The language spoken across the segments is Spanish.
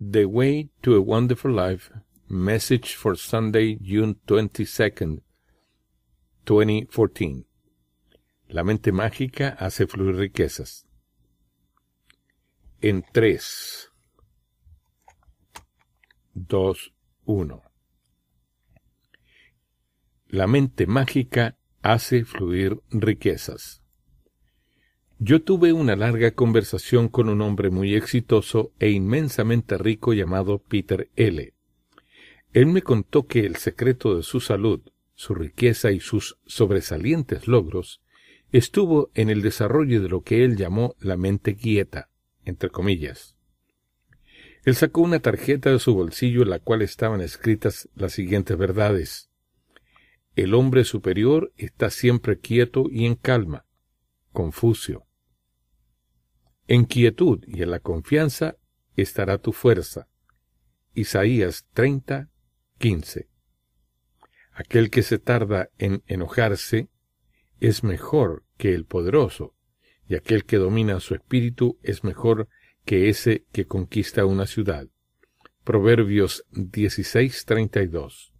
The Way to a Wonderful Life, message for Sunday, June 22nd, 2014. La mente mágica hace fluir riquezas. En 3, 2, 1. La mente mágica hace fluir riquezas. Yo tuve una larga conversación con un hombre muy exitoso e inmensamente rico llamado Peter L. Él me contó que el secreto de su salud, su riqueza y sus sobresalientes logros estuvo en el desarrollo de lo que él llamó la mente quieta, entre comillas. Él sacó una tarjeta de su bolsillo en la cual estaban escritas las siguientes verdades. El hombre superior está siempre quieto y en calma. Confucio. En quietud y en la confianza estará tu fuerza. Isaías 30, Aquel que se tarda en enojarse es mejor que el poderoso, y aquel que domina su espíritu es mejor que ese que conquista una ciudad. Proverbios 16:32.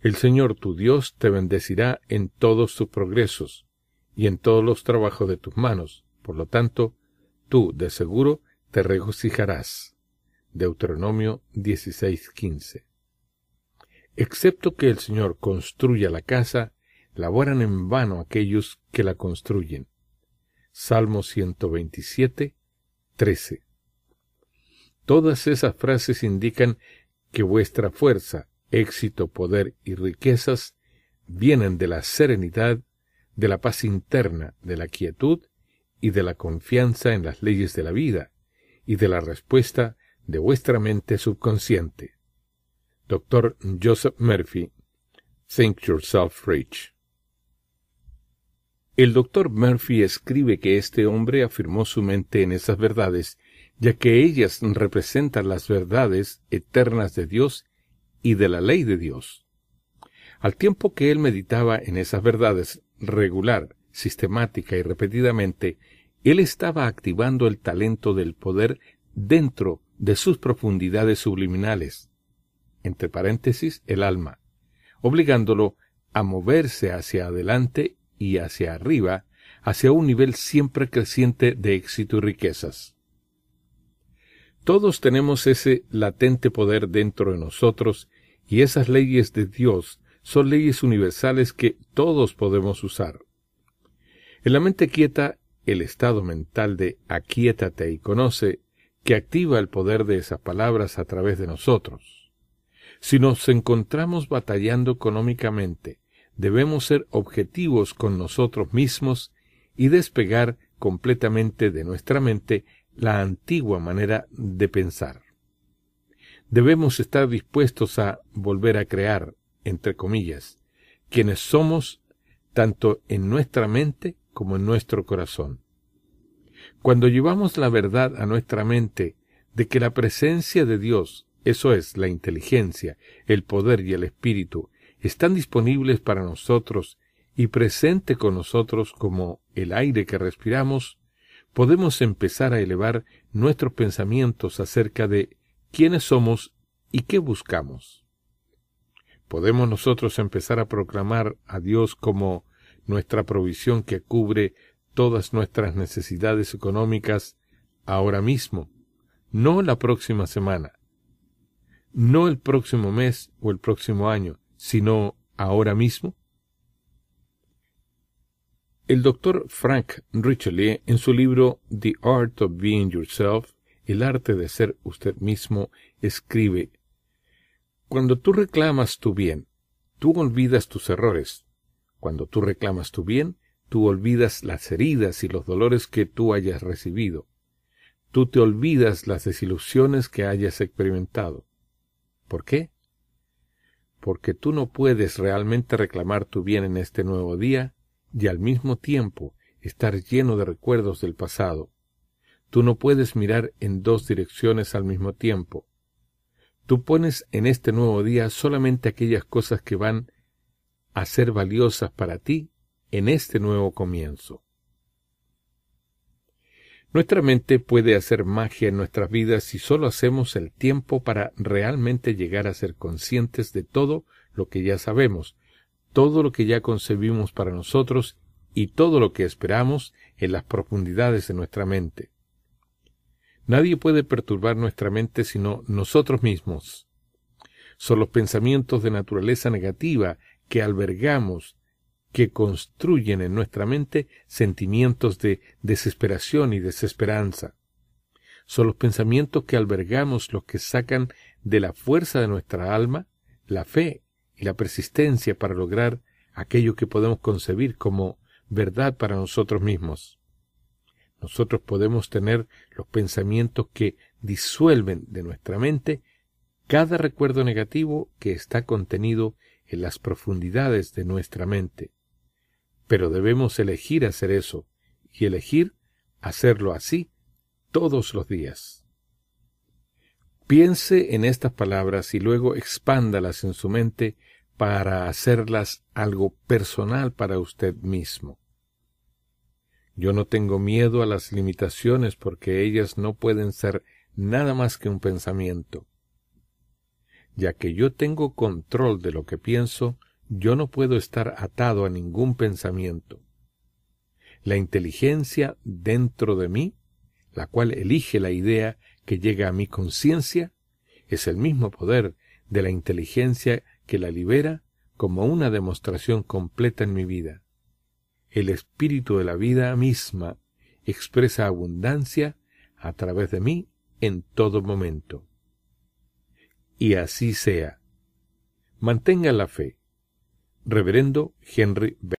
El Señor tu Dios te bendecirá en todos tus progresos y en todos los trabajos de tus manos, por lo tanto, tú de seguro te regocijarás. Deuteronomio 16:15. Excepto que el Señor construya la casa, laboran en vano aquellos que la construyen. Salmo 127, Todas esas frases indican que vuestra fuerza, éxito, poder y riquezas vienen de la serenidad, de la paz interna, de la quietud y de la confianza en las leyes de la vida, y de la respuesta de vuestra mente subconsciente. Dr. Joseph Murphy, Think Yourself Rich. El doctor Murphy escribe que este hombre afirmó su mente en esas verdades, ya que ellas representan las verdades eternas de Dios y de la ley de Dios. Al tiempo que él meditaba en esas verdades regular sistemática y repetidamente, él estaba activando el talento del poder dentro de sus profundidades subliminales, entre paréntesis, el alma, obligándolo a moverse hacia adelante y hacia arriba, hacia un nivel siempre creciente de éxito y riquezas. Todos tenemos ese latente poder dentro de nosotros y esas leyes de Dios son leyes universales que todos podemos usar. En la mente quieta, el estado mental de «Aquiétate y conoce, que activa el poder de esas palabras a través de nosotros. Si nos encontramos batallando económicamente, debemos ser objetivos con nosotros mismos y despegar completamente de nuestra mente la antigua manera de pensar. Debemos estar dispuestos a volver a crear, entre comillas, quienes somos tanto en nuestra mente como en nuestro corazón. Cuando llevamos la verdad a nuestra mente de que la presencia de Dios, eso es, la inteligencia, el poder y el espíritu, están disponibles para nosotros y presente con nosotros como el aire que respiramos, podemos empezar a elevar nuestros pensamientos acerca de quiénes somos y qué buscamos. Podemos nosotros empezar a proclamar a Dios como nuestra provisión que cubre todas nuestras necesidades económicas ahora mismo, no la próxima semana, no el próximo mes o el próximo año, sino ahora mismo? El doctor Frank Richelieu, en su libro The Art of Being Yourself, el arte de ser usted mismo, escribe, Cuando tú reclamas tu bien, tú olvidas tus errores, cuando tú reclamas tu bien, tú olvidas las heridas y los dolores que tú hayas recibido. Tú te olvidas las desilusiones que hayas experimentado. ¿Por qué? Porque tú no puedes realmente reclamar tu bien en este nuevo día y al mismo tiempo estar lleno de recuerdos del pasado. Tú no puedes mirar en dos direcciones al mismo tiempo. Tú pones en este nuevo día solamente aquellas cosas que van a ser valiosas para ti en este nuevo comienzo. Nuestra mente puede hacer magia en nuestras vidas si solo hacemos el tiempo para realmente llegar a ser conscientes de todo lo que ya sabemos, todo lo que ya concebimos para nosotros y todo lo que esperamos en las profundidades de nuestra mente. Nadie puede perturbar nuestra mente sino nosotros mismos. Son los pensamientos de naturaleza negativa que albergamos que construyen en nuestra mente sentimientos de desesperación y desesperanza. Son los pensamientos que albergamos los que sacan de la fuerza de nuestra alma la fe y la persistencia para lograr aquello que podemos concebir como verdad para nosotros mismos. Nosotros podemos tener los pensamientos que disuelven de nuestra mente cada recuerdo negativo que está contenido en las profundidades de nuestra mente. Pero debemos elegir hacer eso, y elegir hacerlo así todos los días. Piense en estas palabras y luego expándalas en su mente para hacerlas algo personal para usted mismo. Yo no tengo miedo a las limitaciones porque ellas no pueden ser nada más que un pensamiento ya que yo tengo control de lo que pienso, yo no puedo estar atado a ningún pensamiento. La inteligencia dentro de mí, la cual elige la idea que llega a mi conciencia, es el mismo poder de la inteligencia que la libera como una demostración completa en mi vida. El espíritu de la vida misma expresa abundancia a través de mí en todo momento y así sea. Mantenga la fe. Reverendo Henry B.